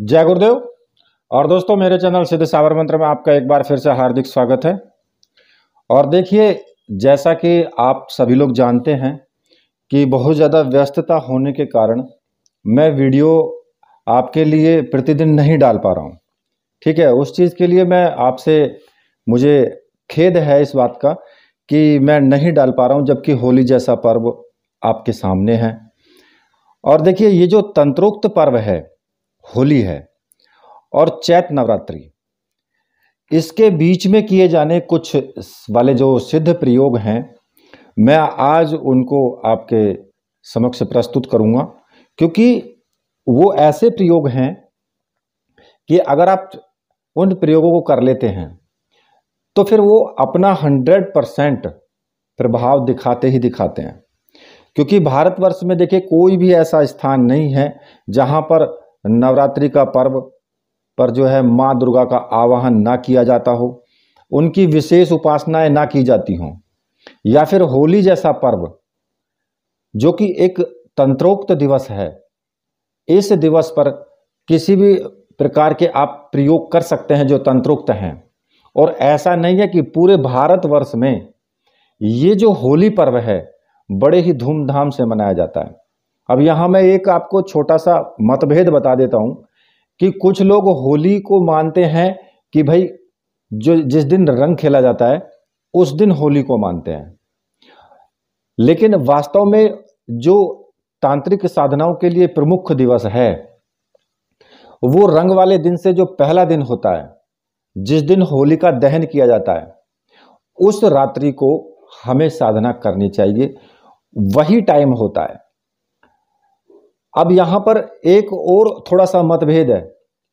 जय गुरुदेव और दोस्तों मेरे चैनल सिद्ध सावर मंत्र में आपका एक बार फिर से हार्दिक स्वागत है और देखिए जैसा कि आप सभी लोग जानते हैं कि बहुत ज़्यादा व्यस्तता होने के कारण मैं वीडियो आपके लिए प्रतिदिन नहीं डाल पा रहा हूँ ठीक है उस चीज़ के लिए मैं आपसे मुझे खेद है इस बात का कि मैं नहीं डाल पा रहा हूँ जबकि होली जैसा पर्व आपके सामने है और देखिए ये जो तंत्रोक्त पर्व है होली है और चैत नवरात्रि इसके बीच में किए जाने कुछ वाले जो सिद्ध प्रयोग हैं मैं आज उनको आपके समक्ष प्रस्तुत करूंगा क्योंकि वो ऐसे प्रयोग हैं कि अगर आप उन प्रयोगों को कर लेते हैं तो फिर वो अपना हंड्रेड परसेंट प्रभाव दिखाते ही दिखाते हैं क्योंकि भारतवर्ष में देखिए कोई भी ऐसा स्थान नहीं है जहां पर नवरात्रि का पर्व पर जो है माँ दुर्गा का आवाहन ना किया जाता हो उनकी विशेष उपासनाएं ना की जाती हों या फिर होली जैसा पर्व जो कि एक तंत्रोक्त दिवस है इस दिवस पर किसी भी प्रकार के आप प्रयोग कर सकते हैं जो तंत्रोक्त हैं और ऐसा नहीं है कि पूरे भारतवर्ष में ये जो होली पर्व है बड़े ही धूमधाम से मनाया जाता है अब यहाँ मैं एक आपको छोटा सा मतभेद बता देता हूँ कि कुछ लोग होली को मानते हैं कि भाई जो जिस दिन रंग खेला जाता है उस दिन होली को मानते हैं लेकिन वास्तव में जो तांत्रिक साधनाओं के लिए प्रमुख दिवस है वो रंग वाले दिन से जो पहला दिन होता है जिस दिन होली का दहन किया जाता है उस रात्रि को हमें साधना करनी चाहिए वही टाइम होता है अब यहाँ पर एक और थोड़ा सा मतभेद है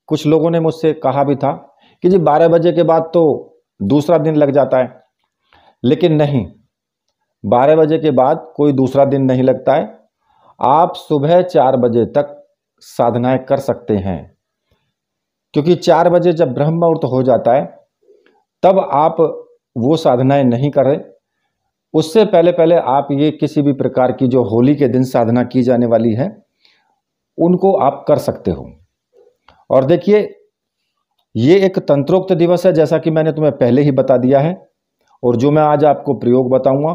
कुछ लोगों ने मुझसे कहा भी था कि जी बारह बजे के बाद तो दूसरा दिन लग जाता है लेकिन नहीं बारह बजे के बाद कोई दूसरा दिन नहीं लगता है आप सुबह चार बजे तक साधनाएं कर सकते हैं क्योंकि चार बजे जब ब्रह्म मुहूर्त हो जाता है तब आप वो साधनाएं नहीं करें उससे पहले पहले आप ये किसी भी प्रकार की जो होली के दिन साधना की जाने वाली है उनको आप कर सकते हो और देखिए ये एक तंत्रोक्त दिवस है जैसा कि मैंने तुम्हें पहले ही बता दिया है और जो मैं आज आपको प्रयोग बताऊंगा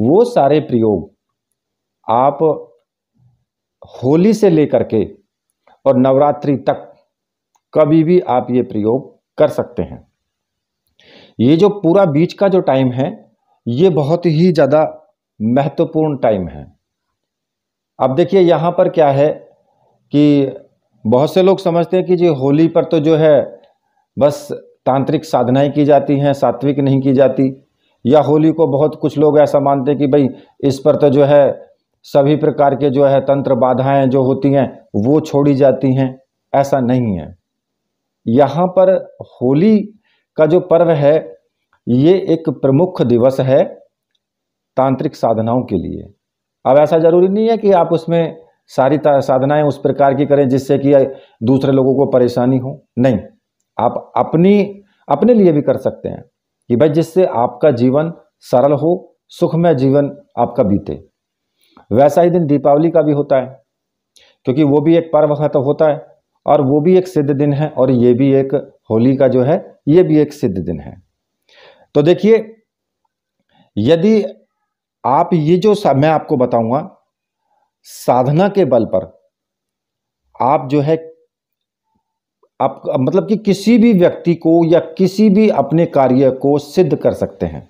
वो सारे प्रयोग आप होली से लेकर के और नवरात्रि तक कभी भी आप ये प्रयोग कर सकते हैं ये जो पूरा बीच का जो टाइम है ये बहुत ही ज़्यादा महत्वपूर्ण टाइम है अब देखिए यहाँ पर क्या है कि बहुत से लोग समझते हैं कि जी होली पर तो जो है बस तांत्रिक साधनाएं की जाती हैं सात्विक नहीं की जाती या होली को बहुत कुछ लोग ऐसा मानते हैं कि भाई इस पर तो जो है सभी प्रकार के जो है तंत्र बाधाएं जो होती हैं वो छोड़ी जाती हैं ऐसा नहीं है यहाँ पर होली का जो पर्व है ये एक प्रमुख दिवस है तांत्रिक साधनाओं के लिए अब ऐसा ज़रूरी नहीं है कि आप उसमें सारी साधनाएं उस प्रकार की करें जिससे कि दूसरे लोगों को परेशानी हो नहीं आप अपनी अपने लिए भी कर सकते हैं कि भाई जिससे आपका जीवन सरल हो सुखमय जीवन आपका बीते वैसा ही दिन दीपावली का भी होता है क्योंकि वो भी एक पर्व तो होता है और वो भी एक सिद्ध दिन है और ये भी एक होली का जो है ये भी एक सिद्ध दिन है तो देखिए यदि आप ये जो मैं आपको बताऊंगा साधना के बल पर आप जो है आप मतलब कि किसी भी व्यक्ति को या किसी भी अपने कार्य को सिद्ध कर सकते हैं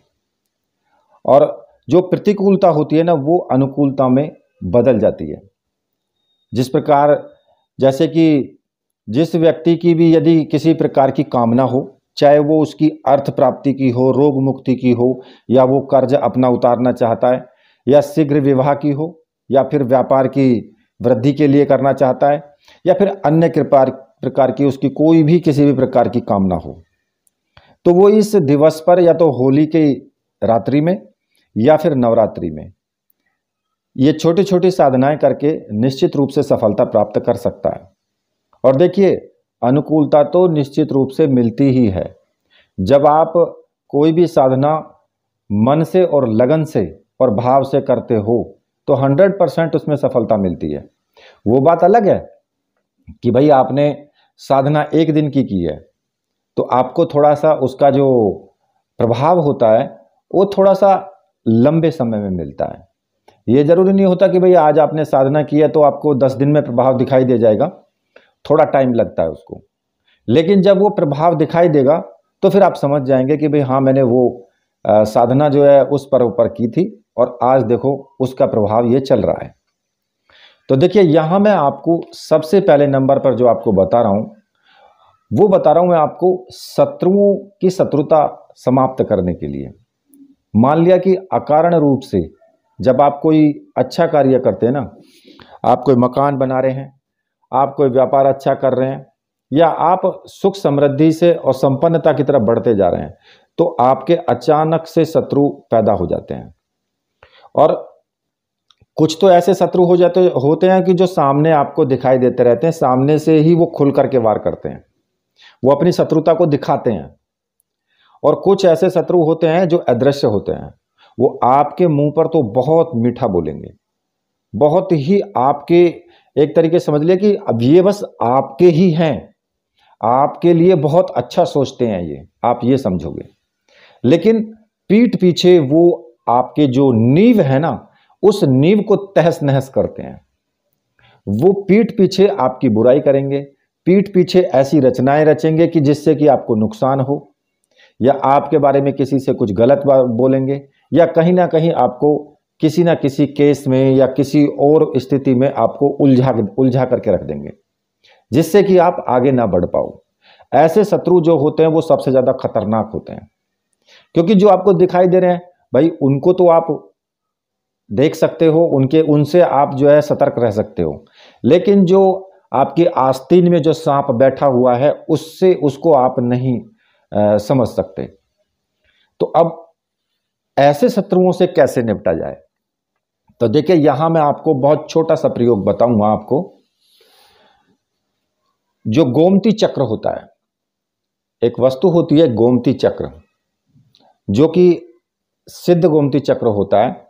और जो प्रतिकूलता होती है ना वो अनुकूलता में बदल जाती है जिस प्रकार जैसे कि जिस व्यक्ति की भी यदि किसी प्रकार की कामना हो चाहे वो उसकी अर्थ प्राप्ति की हो रोग मुक्ति की हो या वो कर्ज अपना उतारना चाहता है या शीघ्र विवाह की हो या फिर व्यापार की वृद्धि के लिए करना चाहता है या फिर अन्य कृपा प्रकार की उसकी कोई भी किसी भी प्रकार की कामना हो तो वो इस दिवस पर या तो होली की रात्रि में या फिर नवरात्रि में ये छोटी छोटी साधनाएं करके निश्चित रूप से सफलता प्राप्त कर सकता है और देखिए अनुकूलता तो निश्चित रूप से मिलती ही है जब आप कोई भी साधना मन से और लगन से और भाव से करते हो तो हंड्रेड परसेंट उसमें सफलता मिलती है वो बात अलग है कि भाई आपने साधना एक दिन की की है तो आपको थोड़ा सा उसका जो प्रभाव होता है वो थोड़ा सा लंबे समय में मिलता है ये ज़रूरी नहीं होता कि भाई आज आपने साधना की है तो आपको दस दिन में प्रभाव दिखाई दे जाएगा थोड़ा टाइम लगता है उसको लेकिन जब वो प्रभाव दिखाई देगा तो फिर आप समझ जाएंगे कि भाई हाँ मैंने वो आ, साधना जो है उस पर्व पर की थी और आज देखो उसका प्रभाव ये चल रहा है तो देखिए यहां मैं आपको सबसे पहले नंबर पर जो आपको बता रहा हूं वो बता रहा हूं मैं आपको शत्रुओं की शत्रुता समाप्त करने के लिए मान लिया कि अकारण रूप से जब आप कोई अच्छा कार्य करते हैं ना आप कोई मकान बना रहे हैं आप कोई व्यापार अच्छा कर रहे हैं या आप सुख समृद्धि से और संपन्नता की तरफ बढ़ते जा रहे हैं तो आपके अचानक से शत्रु पैदा हो जाते हैं और कुछ तो ऐसे शत्रु हो जाते होते हैं कि जो सामने आपको दिखाई देते रहते हैं सामने से ही वो खुल करके वार करते हैं वो अपनी शत्रुता को दिखाते हैं और कुछ ऐसे शत्रु होते हैं जो अदृश्य होते हैं वो आपके मुंह पर तो बहुत मीठा बोलेंगे बहुत ही आपके एक तरीके समझ लिया कि अब ये बस आपके ही हैं आपके लिए बहुत अच्छा सोचते हैं ये आप ये समझोगे लेकिन पीठ पीछे वो आपके जो नींव है ना उस नींव को तहस नहस करते हैं वो पीठ पीछे आपकी बुराई करेंगे पीठ पीछे ऐसी रचनाएं रचेंगे कि जिससे कि आपको नुकसान हो या आपके बारे में किसी से कुछ गलत बोलेंगे या कहीं ना कहीं आपको किसी ना किसी केस में या किसी और स्थिति में आपको उलझा उलझा करके रख देंगे जिससे कि आप आगे ना बढ़ पाओ ऐसे शत्रु जो होते हैं वो सबसे ज़्यादा खतरनाक होते हैं क्योंकि जो आपको दिखाई दे रहे हैं भाई उनको तो आप देख सकते हो उनके उनसे आप जो है सतर्क रह सकते हो लेकिन जो आपके आस्तीन में जो सांप बैठा हुआ है उससे उसको आप नहीं आ, समझ सकते तो अब ऐसे शत्रुओं से कैसे निपटा जाए तो देखिए यहां मैं आपको बहुत छोटा सा प्रयोग बताऊंगा आपको जो गोमती चक्र होता है एक वस्तु होती है गोमती चक्र जो कि सिद्ध गोमती चक्र होता है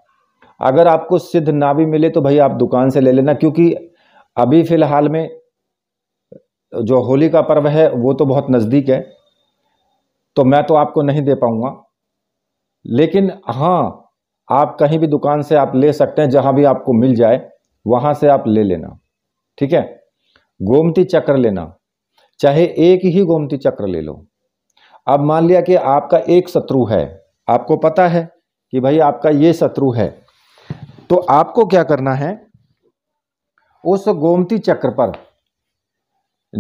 अगर आपको सिद्ध ना भी मिले तो भाई आप दुकान से ले लेना क्योंकि अभी फ़िलहाल में जो होली का पर्व है वो तो बहुत नज़दीक है तो मैं तो आपको नहीं दे पाऊंगा लेकिन हाँ आप कहीं भी दुकान से आप ले सकते हैं जहाँ भी आपको मिल जाए वहाँ से आप ले लेना ठीक है गोमती चक्र लेना चाहे एक ही गोमती चक्र ले लो अब मान लिया कि आपका एक शत्रु है आपको पता है कि भाई आपका ये शत्रु है तो आपको क्या करना है उस गोमती चक्र पर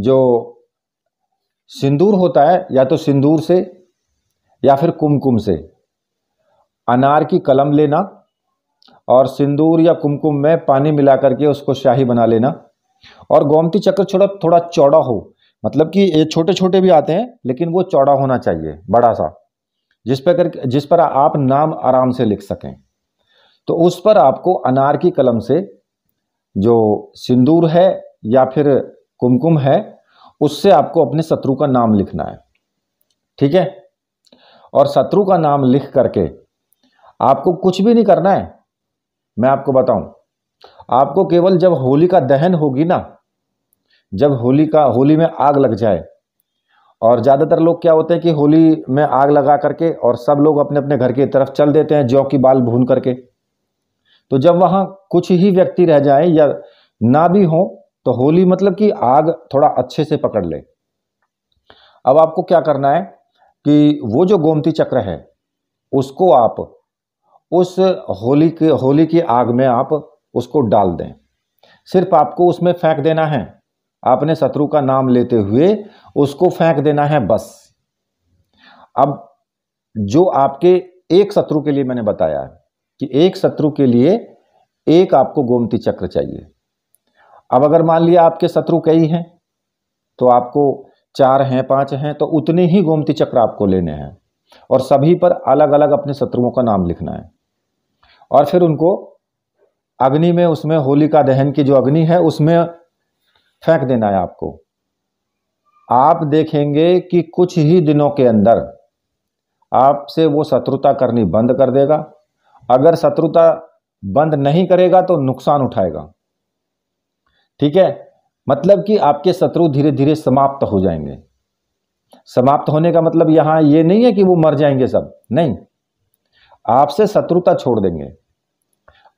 जो सिंदूर होता है या तो सिंदूर से या फिर कुमकुम से अनार की कलम लेना और सिंदूर या कुमकुम में पानी मिला करके उसको शाही बना लेना और गोमती चक्र छोड़ा थोड़ा चौड़ा हो मतलब कि ये छोटे छोटे भी आते हैं लेकिन वो चौड़ा होना चाहिए बड़ा सा जिस पर कर जिस पर आप नाम आराम से लिख सकें तो उस पर आपको अनार की कलम से जो सिंदूर है या फिर कुमकुम है उससे आपको अपने शत्रु का नाम लिखना है ठीक है और शत्रु का नाम लिख करके आपको कुछ भी नहीं करना है मैं आपको बताऊं आपको केवल जब होली का दहन होगी ना जब होली का होली में आग लग जाए और ज़्यादातर लोग क्या होते हैं कि होली में आग लगा करके और सब लोग अपने अपने घर की तरफ चल देते हैं जौ की बाल भून करके तो जब वहाँ कुछ ही व्यक्ति रह जाएं या ना भी हो तो होली मतलब कि आग थोड़ा अच्छे से पकड़ ले अब आपको क्या करना है कि वो जो गोमती चक्र है उसको आप उस होली के होली की आग में आप उसको डाल दें सिर्फ आपको उसमें फेंक देना है आपने शत्रु का नाम लेते हुए उसको फेंक देना है बस अब जो आपके एक शत्रु के लिए मैंने बताया कि एक शत्रु के लिए एक आपको गोमती चक्र चाहिए अब अगर मान लिया आपके शत्रु कई हैं तो आपको चार हैं पांच हैं तो उतने ही गोमती चक्र आपको लेने हैं और सभी पर अलग अलग अपने शत्रुओं का नाम लिखना है और फिर उनको अग्नि में उसमें होलिका दहन की जो अग्नि है उसमें फेंक देना है आपको आप देखेंगे कि कुछ ही दिनों के अंदर आपसे वो शत्रुता करनी बंद कर देगा अगर शत्रुता बंद नहीं करेगा तो नुकसान उठाएगा ठीक है मतलब कि आपके शत्रु धीरे धीरे समाप्त हो जाएंगे समाप्त होने का मतलब यहां ये नहीं है कि वो मर जाएंगे सब नहीं आपसे शत्रुता छोड़ देंगे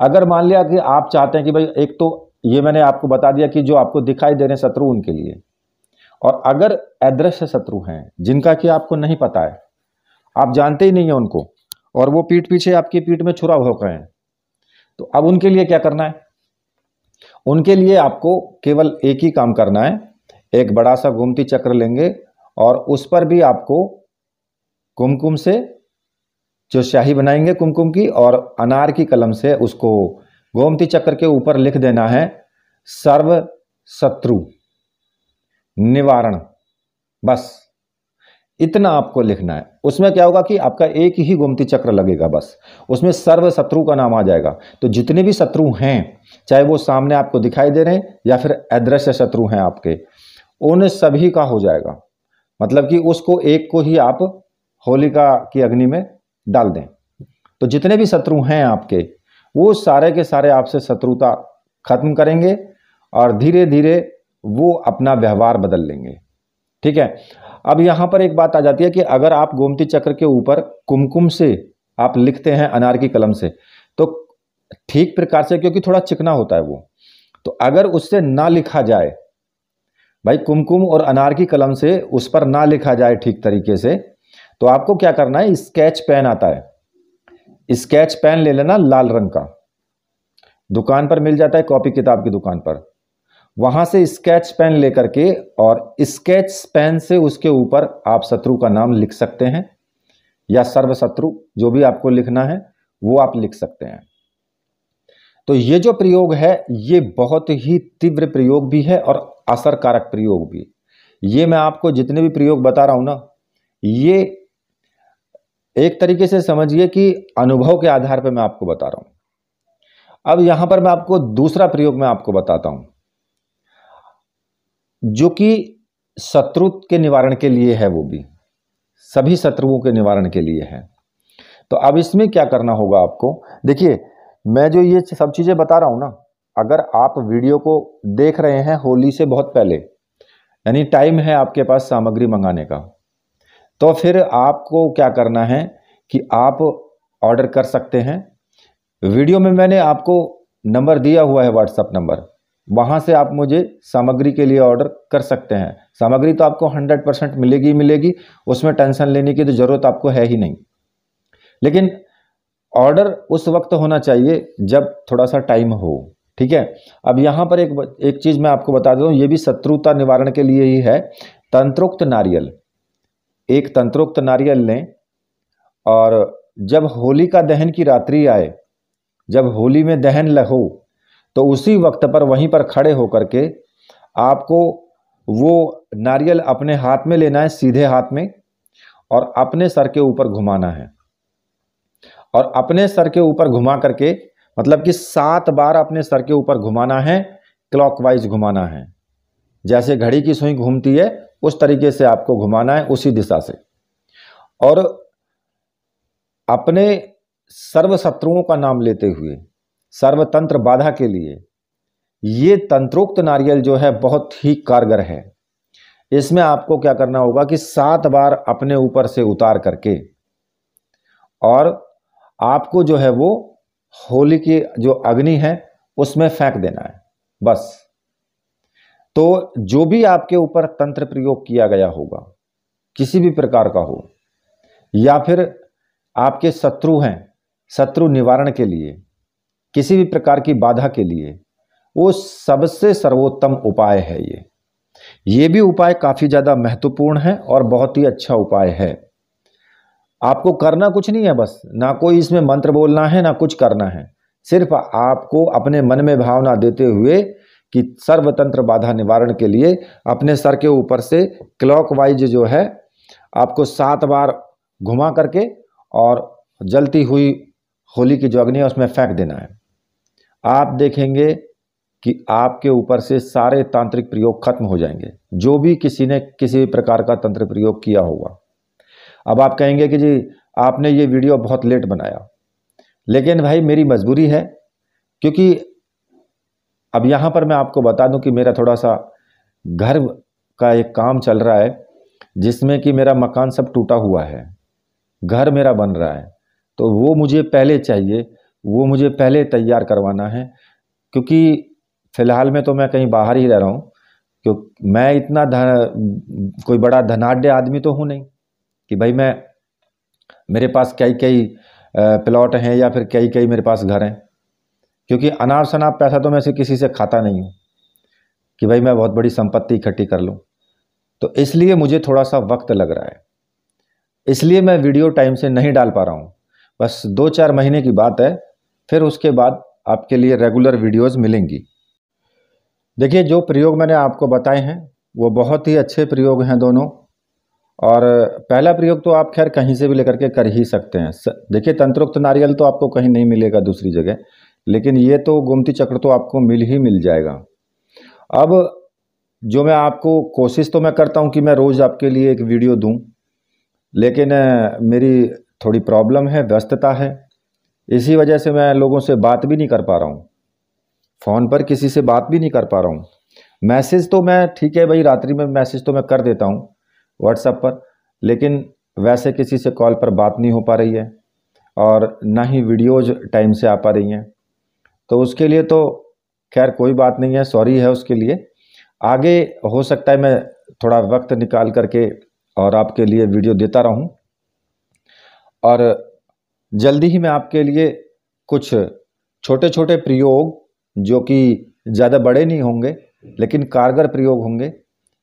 अगर मान लिया कि आप चाहते हैं कि भाई एक तो ये मैंने आपको बता दिया कि जो आपको दिखाई दे रहे शत्रु उनके लिए और अगर अदृश्य शत्रु हैं जिनका कि आपको नहीं पता है आप जानते ही नहीं है उनको और वो पीठ पीछे आपकी पीठ में छुरा भोक रहे हैं तो अब उनके लिए क्या करना है उनके लिए आपको केवल एक ही काम करना है एक बड़ा सा घूमती चक्र लेंगे और उस पर भी आपको कुमकुम से जो स्याही बनाएंगे कुमकुम की और अनार की कलम से उसको गोमती चक्र के ऊपर लिख देना है सर्व शत्रु निवारण बस इतना आपको लिखना है उसमें क्या होगा कि आपका एक ही गोमती चक्र लगेगा बस उसमें सर्व शत्रु का नाम आ जाएगा तो जितने भी शत्रु हैं चाहे वो सामने आपको दिखाई दे रहे हैं या फिर अदृश्य शत्रु हैं आपके उन सभी का हो जाएगा मतलब कि उसको एक को ही आप होलिका की अग्नि में डाल दें तो जितने भी शत्रु हैं आपके वो सारे के सारे आपसे शत्रुता खत्म करेंगे और धीरे धीरे वो अपना व्यवहार बदल लेंगे ठीक है अब यहाँ पर एक बात आ जाती है कि अगर आप गोमती चक्र के ऊपर कुमकुम से आप लिखते हैं अनार की कलम से तो ठीक प्रकार से क्योंकि थोड़ा चिकना होता है वो तो अगर उससे ना लिखा जाए भाई कुमकुम और अनार की कलम से उस पर ना लिखा जाए ठीक तरीके से तो आपको क्या करना है स्केच पेन आता है स्केच पेन ले लेना लाल रंग का दुकान पर मिल जाता है कॉपी किताब की दुकान पर वहां से स्केच पेन लेकर के और स्केच पेन से उसके ऊपर आप शत्रु का नाम लिख सकते हैं या सर्व शत्रु जो भी आपको लिखना है वो आप लिख सकते हैं तो ये जो प्रयोग है ये बहुत ही तीव्र प्रयोग भी है और असरकारक प्रयोग भी ये मैं आपको जितने भी प्रयोग बता रहा हूं ना ये एक तरीके से समझिए कि अनुभव के आधार पर मैं आपको बता रहा हूं अब यहां पर मैं आपको दूसरा प्रयोग मैं आपको बताता हूं जो कि शत्रु के निवारण के लिए है वो भी सभी शत्रुओं के निवारण के लिए है तो अब इसमें क्या करना होगा आपको देखिए मैं जो ये सब चीज़ें बता रहा हूं ना अगर आप वीडियो को देख रहे हैं होली से बहुत पहले यानी टाइम है आपके पास सामग्री मंगाने का तो फिर आपको क्या करना है कि आप ऑर्डर कर सकते हैं वीडियो में मैंने आपको नंबर दिया हुआ है व्हाट्सअप नंबर वहाँ से आप मुझे सामग्री के लिए ऑर्डर कर सकते हैं सामग्री तो आपको 100 परसेंट मिलेगी ही मिलेगी उसमें टेंशन लेने की तो ज़रूरत आपको है ही नहीं लेकिन ऑर्डर उस वक्त होना चाहिए जब थोड़ा सा टाइम हो ठीक है अब यहाँ पर एक एक चीज़ मैं आपको बता दूँ ये भी शत्रुता निवारण के लिए ही है तंत्रोक्त नारियल एक तंत्रोक्त नारियल लें और जब होली का दहन की रात्रि आए जब होली में दहन लहो तो उसी वक्त पर वहीं पर खड़े होकर के आपको वो नारियल अपने हाथ में लेना है सीधे हाथ में और अपने सर के ऊपर घुमाना है और अपने सर के ऊपर घुमा करके मतलब कि सात बार अपने सर के ऊपर घुमाना है क्लॉकवाइज घुमाना है जैसे घड़ी की सुई घूमती है उस तरीके से आपको घुमाना है उसी दिशा से और अपने सर्व शत्रुओं का नाम लेते हुए सर्वतंत्र बाधा के लिए ये तंत्रोक्त नारियल जो है बहुत ही कारगर है इसमें आपको क्या करना होगा कि सात बार अपने ऊपर से उतार करके और आपको जो है वो होली की जो अग्नि है उसमें फेंक देना है बस तो जो भी आपके ऊपर तंत्र प्रयोग किया गया होगा किसी भी प्रकार का हो या फिर आपके शत्रु हैं शत्रु निवारण के लिए किसी भी प्रकार की बाधा के लिए वो सबसे सर्वोत्तम उपाय है ये ये भी उपाय काफ़ी ज़्यादा महत्वपूर्ण है और बहुत ही अच्छा उपाय है आपको करना कुछ नहीं है बस ना कोई इसमें मंत्र बोलना है ना कुछ करना है सिर्फ आपको अपने मन में भावना देते हुए कि सर्वतंत्र बाधा निवारण के लिए अपने सर के ऊपर से क्लॉकवाइज जो है आपको सात बार घुमा करके और जलती हुई होली की जो अग्नि है उसमें फेंक देना है आप देखेंगे कि आपके ऊपर से सारे तांत्रिक प्रयोग खत्म हो जाएंगे जो भी किसी ने किसी भी प्रकार का तंत्र प्रयोग किया होगा अब आप कहेंगे कि जी आपने ये वीडियो बहुत लेट बनाया लेकिन भाई मेरी मजबूरी है क्योंकि अब यहाँ पर मैं आपको बता दूँ कि मेरा थोड़ा सा घर का एक काम चल रहा है जिसमें कि मेरा मकान सब टूटा हुआ है घर मेरा बन रहा है तो वो मुझे पहले चाहिए वो मुझे पहले तैयार करवाना है क्योंकि फ़िलहाल में तो मैं कहीं बाहर ही रह रहा हूँ क्योंकि मैं इतना धन कोई बड़ा धनाढ़ आदमी तो हूँ नहीं कि भाई मैं मेरे पास कई कई प्लॉट हैं या फिर कई कई मेरे पास घर हैं क्योंकि अनाप शनाप पैसा तो मैं से किसी से खाता नहीं हूँ कि भाई मैं बहुत बड़ी संपत्ति इकट्ठी कर लूँ तो इसलिए मुझे थोड़ा सा वक्त लग रहा है इसलिए मैं वीडियो टाइम से नहीं डाल पा रहा हूँ बस दो चार महीने की बात है फिर उसके बाद आपके लिए रेगुलर वीडियोस मिलेंगी देखिए जो प्रयोग मैंने आपको बताए हैं वो बहुत ही अच्छे प्रयोग हैं दोनों और पहला प्रयोग तो आप खैर कहीं से भी लेकर के कर ही सकते हैं देखिए तंत्रोक्त नारियल तो आपको कहीं नहीं मिलेगा दूसरी जगह लेकिन ये तो गोमती चक्र तो आपको मिल ही मिल जाएगा अब जो मैं आपको कोशिश तो मैं करता हूँ कि मैं रोज़ आपके लिए एक वीडियो दूँ लेकिन मेरी थोड़ी प्रॉब्लम है व्यस्तता है इसी वजह से मैं लोगों से बात भी नहीं कर पा रहा हूँ फ़ोन पर किसी से बात भी नहीं कर पा रहा हूँ मैसेज तो मैं ठीक है भाई रात्रि में मैसेज तो मैं कर देता हूँ व्हाट्सएप पर लेकिन वैसे किसी से कॉल पर बात नहीं हो पा रही है और ना ही वीडियोज़ टाइम से आ पा रही हैं तो उसके लिए तो खैर कोई बात नहीं है सॉरी है उसके लिए आगे हो सकता है मैं थोड़ा वक्त निकाल करके और आपके लिए वीडियो देता रहूं और जल्दी ही मैं आपके लिए कुछ छोटे छोटे प्रयोग जो कि ज़्यादा बड़े नहीं होंगे लेकिन कारगर प्रयोग होंगे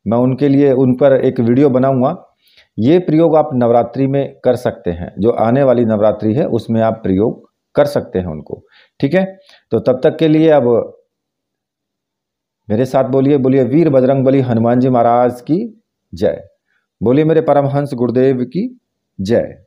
मैं उनके लिए उन पर एक वीडियो बनाऊंगा ये प्रयोग आप नवरात्रि में कर सकते हैं जो आने वाली नवरात्रि है उसमें आप प्रयोग कर सकते हैं उनको ठीक है तो तब तक के लिए अब मेरे साथ बोलिए बोलिए वीर बजरंग बली हनुमान जी महाराज की जय बोलिए मेरे परमहंस गुरुदेव की जय